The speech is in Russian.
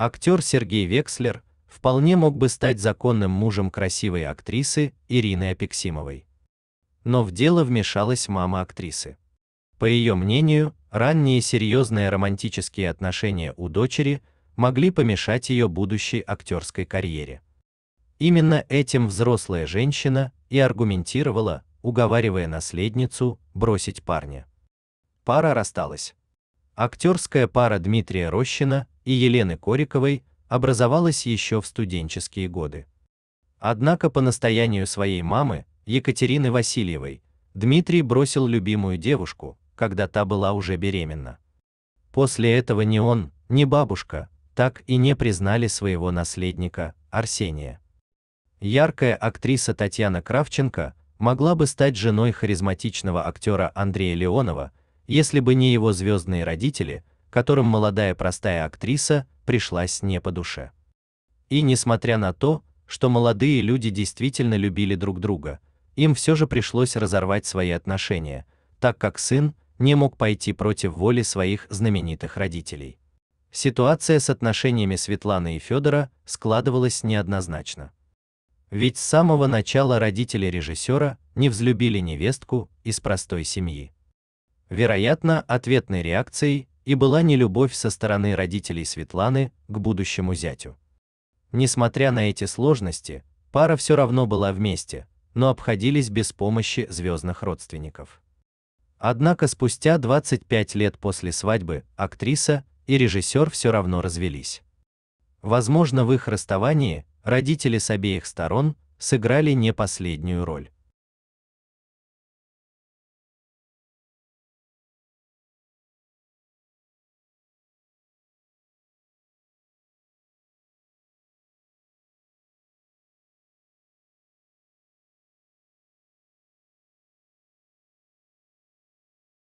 актер Сергей Векслер вполне мог бы стать законным мужем красивой актрисы Ирины Апексимовой. Но в дело вмешалась мама актрисы. По ее мнению, ранние серьезные романтические отношения у дочери могли помешать ее будущей актерской карьере. Именно этим взрослая женщина и аргументировала, уговаривая наследницу бросить парня. Пара рассталась. Актерская пара Дмитрия Рощина и Елены Кориковой образовалась еще в студенческие годы. Однако по настоянию своей мамы, Екатерины Васильевой, Дмитрий бросил любимую девушку, когда та была уже беременна. После этого ни он, ни бабушка так и не признали своего наследника, Арсения. Яркая актриса Татьяна Кравченко могла бы стать женой харизматичного актера Андрея Леонова, если бы не его звездные родители, которым молодая простая актриса пришлась не по душе. И несмотря на то, что молодые люди действительно любили друг друга, им все же пришлось разорвать свои отношения, так как сын не мог пойти против воли своих знаменитых родителей. Ситуация с отношениями Светланы и Федора складывалась неоднозначно. Ведь с самого начала родители режиссера не взлюбили невестку из простой семьи. Вероятно, ответной реакцией и была не любовь со стороны родителей Светланы к будущему зятю. Несмотря на эти сложности, пара все равно была вместе, но обходились без помощи звездных родственников. Однако спустя 25 лет после свадьбы актриса и режиссер все равно развелись. Возможно, в их расставании родители с обеих сторон сыграли не последнюю роль.